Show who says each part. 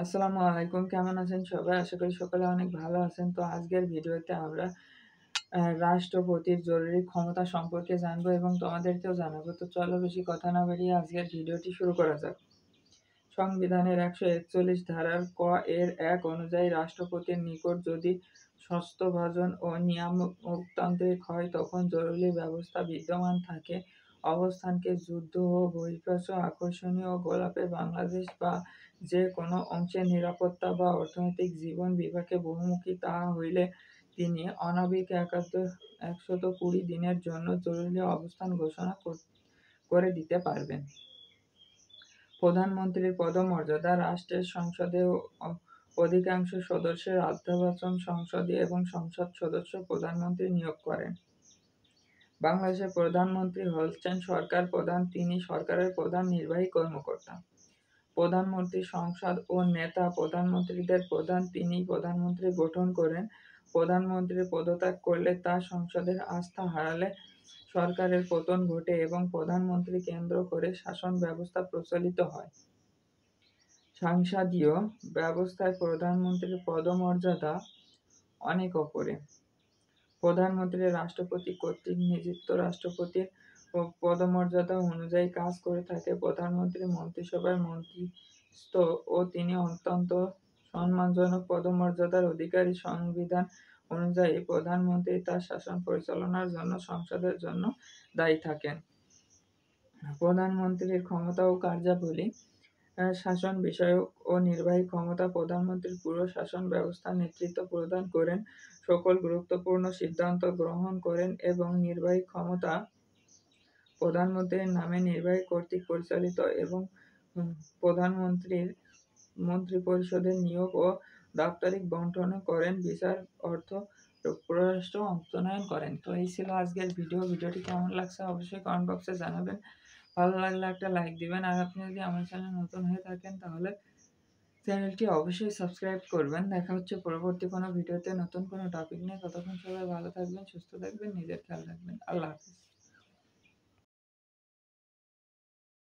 Speaker 1: আসসালামু আলাইকুম কেমন আছেন সবাই আশা করি সকালে অনেক ভালো আছেন তো আজকের ভিডিওতে আমরা রাষ্ট্রপতির জরুরি ক্ষমতা সম্পর্কে জানবো এবং তোমাদেরকেও জানাবো তো চলো বেশি কথা না বেরিয়ে আজকের ভিডিওটি শুরু করা যাক সংবিধানের একশো একচল্লিশ ধারার ক এর এক অনুযায়ী রাষ্ট্রপতির নিকট যদি স্বাস্থ্যভাজন ও নিয়ামতান্ত্রিক হয় তখন জরুরি ব্যবস্থা বিদ্যমান থাকে অবস্থানকে যুদ্ধ ও বহির্প্রাচ্য আকর্ষণীয় গোলাপে বাংলাদেশ বা যে কোনো অংশের নিরাপত্তা বা অর্থনৈতিক জীবন বিভাগে বহুমুখী তাহা হইলে তিনি অনাবিক একাত্তর একশত কুড়ি দিনের জন্য জরুরি অবস্থান ঘোষণা করে দিতে পারবেন প্রধানমন্ত্রীর পদমর্যাদা রাষ্ট্রের সংসদে অধিকাংশ সদস্যের আধ্যাবাসন সংসদে এবং সংসদ সদস্য প্রধানমন্ত্রী নিয়োগ করেন বাংলাদেশের প্রধানমন্ত্রী হচ্ছেন সরকার প্রধান তিনি সরকারের প্রধান নির্বাহী কর্মকর্তা প্রধানমন্ত্রী সংসদ ও নেতা প্রধানমন্ত্রীদের প্রধান তিনি প্রধানমন্ত্রী গঠন করেন প্রধানমন্ত্রী পদত্যাগ করলে তা সংসদের আস্থা হারালে সরকারের পতন ঘটে এবং প্রধানমন্ত্রী কেন্দ্র করে শাসন ব্যবস্থা প্রচলিত হয় সংসদীয় ব্যবস্থায় প্রধানমন্ত্রীর পদমর্যাদা অনেক ওপরে প্রধানমন্ত্রী রাষ্ট্রপতি কর্তৃক নিযুক্ত রাষ্ট্রপতির পদমর্যাদা অনুযায়ী কাজ করে থাকে প্রধানমন্ত্রী মন্ত্রিসভার মন্ত্রিস্থ ও তিনি অত্যন্ত সম্মানজনক পদমর্যাদার অধিকারী সংবিধান অনুযায়ী প্রধানমন্ত্রী তার শাসন পরিচালনার জন্য সংসদের জন্য দায়ী থাকেন প্রধানমন্ত্রীর ক্ষমতা ও কার্যাবলী শাসন বিষয়ক ও নির্বাহী ক্ষমতা প্রধানমন্ত্রীর পুরো শাসন ব্যবস্থার নেতৃত্ব প্রদান করেন সকল গুরুত্বপূর্ণ সিদ্ধান্ত গ্রহণ করেন এবং নির্বাহী ক্ষমতা প্রধানমন্ত্রীর নামে নির্বাহী কর্তৃক পরিচালিত এবং প্রধানমন্ত্রীর মন্ত্রী পরিষদের নিয়োগ ও দাপ্তরিক বন্টন করেন বিচার অর্থ পররাষ্ট্র অন্তনয়ন করেন তো এই ছিল আজকের ভিডিও ভিডিওটি কেমন লাগছে অবশ্যই কমেন্ট বক্সে জানাবেন ভালো লাগলে একটা লাইক দিবেন আর আপনি যদি আমার চ্যানেল নতুন হয়ে থাকেন তাহলে চ্যানেলটি অবশ্যই সাবস্ক্রাইব করবেন দেখা হচ্ছে পরবর্তী কোনো ভিডিওতে নতুন কোনো টপিক নিয়ে ততক্ষণ সবাই ভালো থাকবেন সুস্থ থাকবেন নিজের খেয়াল রাখবেন আল্লাহ হাফিজ